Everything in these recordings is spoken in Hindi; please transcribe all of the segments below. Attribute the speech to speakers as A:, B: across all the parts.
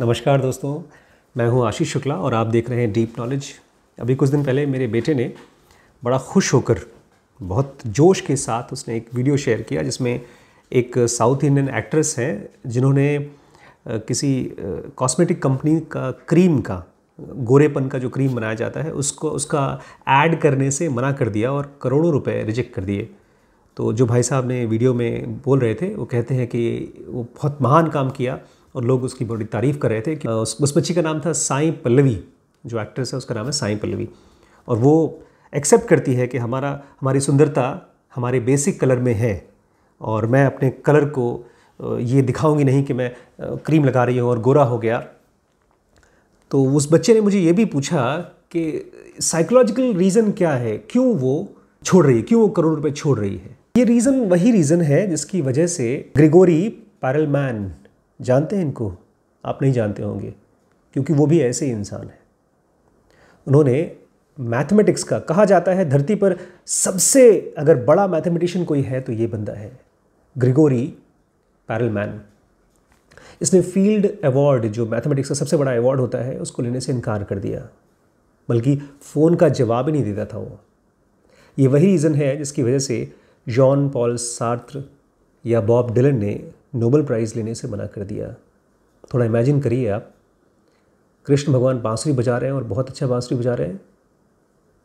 A: नमस्कार दोस्तों मैं हूं आशीष शुक्ला और आप देख रहे हैं डीप नॉलेज अभी कुछ दिन पहले मेरे बेटे ने बड़ा खुश होकर बहुत जोश के साथ उसने एक वीडियो शेयर किया जिसमें एक साउथ इंडियन एक्ट्रेस हैं जिन्होंने किसी कॉस्मेटिक कंपनी का क्रीम का गोरेपन का जो क्रीम बनाया जाता है उसको उसका ऐड करने से मना कर दिया और करोड़ों रुपए रिजेक्ट कर दिए तो जो भाई साहब ने वीडियो में बोल रहे थे वो कहते हैं कि वो बहुत महान काम किया और लोग उसकी बड़ी तारीफ़ कर रहे थे कि उस बच्ची का नाम था साई पल्लवी जो एक्ट्रेस है उसका नाम है साई पल्लवी और वो एक्सेप्ट करती है कि हमारा हमारी सुंदरता हमारे बेसिक कलर में है और मैं अपने कलर को ये दिखाऊंगी नहीं कि मैं क्रीम लगा रही हूँ और गोरा हो गया तो उस बच्चे ने मुझे ये भी पूछा कि साइकोलॉजिकल रीज़न क्या है क्यों वो छोड़ रही है क्यों वो करोड़ रुपए छोड़ रही है ये रीज़न वही रीज़न है जिसकी वजह से ग्रिगोरी पैरलमैन जानते हैं इनको आप नहीं जानते होंगे क्योंकि वो भी ऐसे ही इंसान हैं उन्होंने मैथमेटिक्स का कहा जाता है धरती पर सबसे अगर बड़ा मैथमेटिशियन कोई है तो ये बंदा है ग्रिगोरी पैरलमैन इसने फील्ड अवार्ड जो मैथमेटिक्स का सबसे बड़ा अवार्ड होता है उसको लेने से इनकार कर दिया बल्कि फ़ोन का जवाब ही नहीं देता था वो ये वही रीज़न है जिसकी वजह से जॉन पॉल सार्त्र या बॉब डिलन ने नोबल प्राइज़ लेने से मना कर दिया थोड़ा इमेजिन करिए आप कृष्ण भगवान बांसुरी बजा रहे हैं और बहुत अच्छा बांसुरी बजा रहे हैं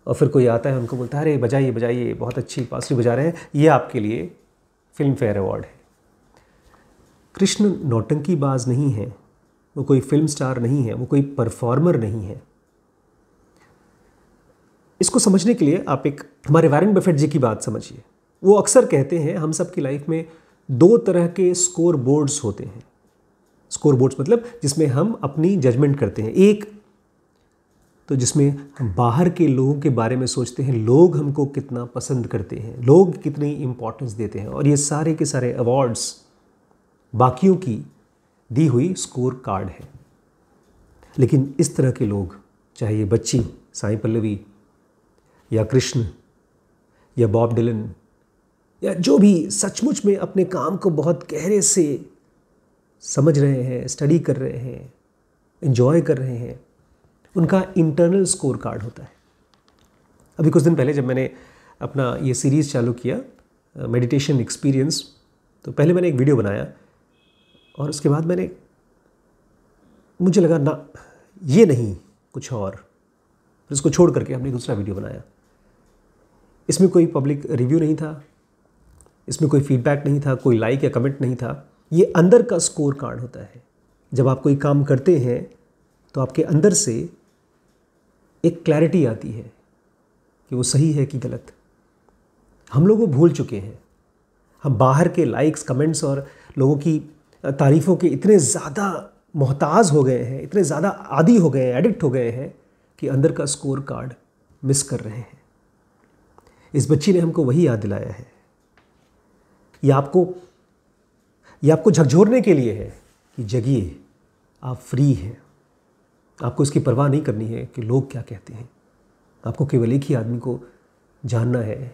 A: और फिर कोई आता है उनको बोलता है अरे बजाइए बजाइए बहुत अच्छी बांसुरी बजा रहे हैं ये आपके लिए फिल्म फेयर अवार्ड है कृष्ण नौटंकी बाज नहीं है वो कोई फिल्म स्टार नहीं है वो कोई परफॉर्मर नहीं है इसको समझने के लिए आप एक हमारे वारेन बफेट जी की बात समझिए वो अक्सर कहते हैं हम सब की लाइफ में दो तरह के स्कोर बोर्ड्स होते हैं स्कोर बोर्ड्स मतलब जिसमें हम अपनी जजमेंट करते हैं एक तो जिसमें हम बाहर के लोगों के बारे में सोचते हैं लोग हमको कितना पसंद करते हैं लोग कितनी इम्पोर्टेंस देते हैं और ये सारे के सारे अवार्ड्स बाकियों की दी हुई स्कोर कार्ड है लेकिन इस तरह के लोग चाहे ये बच्ची साई पल्लवी या कृष्ण या बॉब डिलन या जो भी सचमुच में अपने काम को बहुत गहरे से समझ रहे हैं स्टडी कर रहे हैं इन्जॉय कर रहे हैं उनका इंटरनल स्कोर कार्ड होता है अभी कुछ दिन पहले जब मैंने अपना ये सीरीज़ चालू किया मेडिटेशन एक्सपीरियंस तो पहले मैंने एक वीडियो बनाया और उसके बाद मैंने मुझे लगा ना ये नहीं कुछ और इसको छोड़ करके हमने दूसरा वीडियो बनाया इसमें कोई पब्लिक रिव्यू नहीं था इसमें कोई फीडबैक नहीं था कोई लाइक या कमेंट नहीं था ये अंदर का स्कोर कार्ड होता है जब आप कोई काम करते हैं तो आपके अंदर से एक क्लैरिटी आती है कि वो सही है कि गलत हम लोग वो भूल चुके हैं हम बाहर के लाइक्स कमेंट्स और लोगों की तारीफ़ों के इतने ज़्यादा मोहताज हो गए हैं इतने ज़्यादा आदि हो गए हैं एडिक्ट हो गए हैं कि अंदर का स्कोर कार्ड मिस कर रहे हैं इस बच्ची ने हमको वही याद दिलाया है ये आपको ये आपको झकझोरने के लिए है कि जगिए आप फ्री हैं आपको इसकी परवाह नहीं करनी है कि लोग क्या कहते हैं आपको केवल एक ही आदमी को जानना है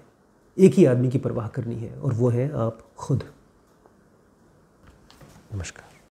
A: एक ही आदमी की परवाह करनी है और वो है आप खुद नमस्कार